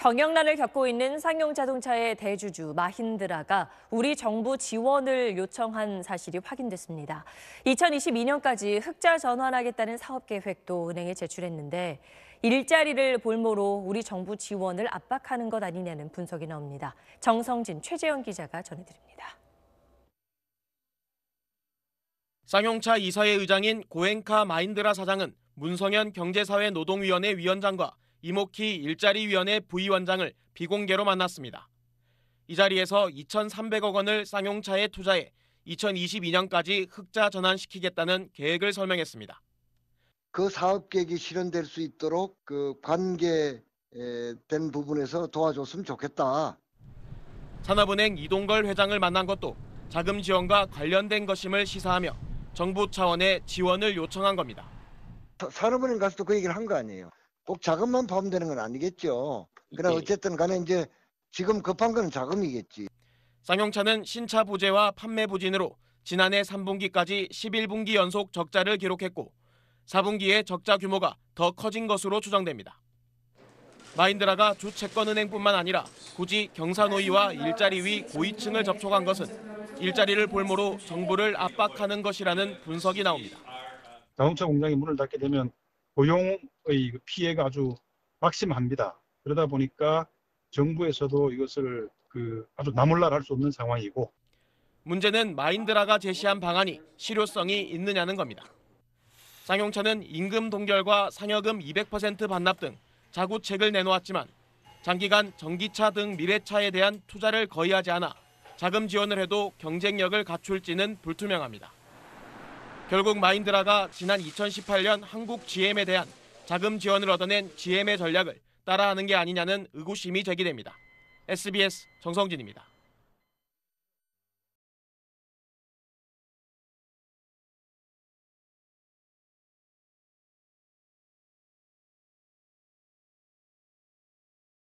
경영난을 겪고 있는 상용자동차의 대주주 마힌드라가 우리 정부 지원을 요청한 사실이 확인됐습니다. 2022년까지 흑자 전환하겠다는 사업 계획도 은행에 제출했는데 일자리를 볼모로 우리 정부 지원을 압박하는 것 아니냐는 분석이 나옵니다. 정성진, 최재현 기자가 전해드립니다. 쌍용차 이사회 의장인 고행카 마인드라 사장은 문성현 경제사회 노동위원회 위원장과 이모키 일자리위원회 부위원장을 비공개로 만났습니다. 이 자리에서 2,300억 원을 쌍용차에 투자해 2022년까지 흑자 전환시키겠다는 계획을 설명했습니다. 그 사업 계획이 실현될 수 있도록 그 관계된 부분에서 도와줬으면 좋겠다. 산업은행 이동걸 회장을 만난 것도 자금 지원과 관련된 것임을 시사하며 정부 차원의 지원을 요청한 겁니다. 산업은행 가서도 그 얘기를 한 거 아니에요. 꼭 자금만 포함되는 건 아니겠죠. 그러나 네. 어쨌든 간에 이제 지금 급한 건 자금이겠지. 쌍용차는 신차 부재와 판매 부진으로 지난해 3분기까지 11분기 연속 적자를 기록했고 4분기에 적자 규모가 더 커진 것으로 추정됩니다. 마인드라가 주채권 은행뿐만 아니라 굳이 경사노이와 일자리 위 고위층을 접촉한 것은 일자리를 볼모로 정부를 압박하는 것이라는 분석이 나옵니다. 자동차 공장이 문을 닫게 되면 고용의 그 피해가 아주 막심합니다. 그러다 보니까 정부에서도 이것을 그 아주 나몰라 할 수 없는 상황이고 문제는 마인드라가 제시한 방안이 실효성이 있느냐는 겁니다. 장용찬은 임금 동결과 상여금 200% 반납 등 자구책을 내놓았지만 장기간 전기차 등 미래차에 대한 투자를 거의 하지 않아 자금 지원을 해도 경쟁력을 갖출지는 불투명합니다. 결국 마인드라가 지난 2018년 한국 GM에 대한 자금 지원을 얻어낸 GM의 전략을 따라하는 게 아니냐는 의구심이 제기됩니다. SBS 정성진입니다.